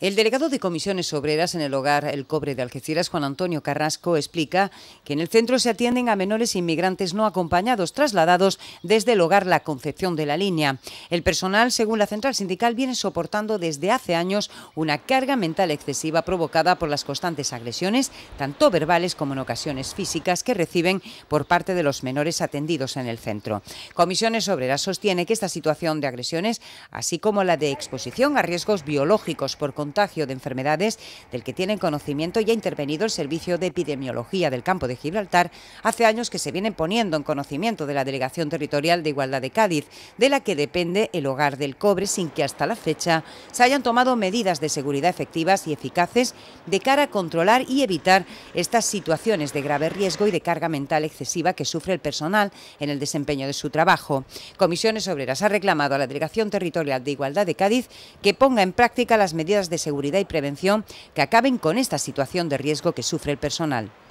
El delegado de Comisiones Obreras en el Hogar El Cobre de Algeciras, Juan Antonio Carrasco, explica que en el centro se atienden a menores inmigrantes no acompañados trasladados desde el Hogar La Concepción de la Línea. El personal, según la central sindical, viene soportando desde hace años una carga mental excesiva provocada por las constantes agresiones, tanto verbales como en ocasiones físicas, que reciben por parte de los menores atendidos en el centro. Comisiones Obreras sostiene que esta situación de agresiones, así como la de exposición a riesgos biológicos por contagio de enfermedades del que tienen conocimiento y ha intervenido el Servicio de Epidemiología del Campo de Gibraltar hace años que se vienen poniendo en conocimiento de la Delegación Territorial de Igualdad de Cádiz, de la que depende el hogar del cobre, sin que hasta la fecha se hayan tomado medidas de seguridad efectivas y eficaces de cara a controlar y evitar estas situaciones de grave riesgo y de carga mental excesiva que sufre el personal en el desempeño de su trabajo. Comisiones Obreras ha reclamado a la Delegación Territorial de Igualdad de Cádiz que ponga en práctica las medidas de de seguridad y prevención que acaben con esta situación de riesgo que sufre el personal.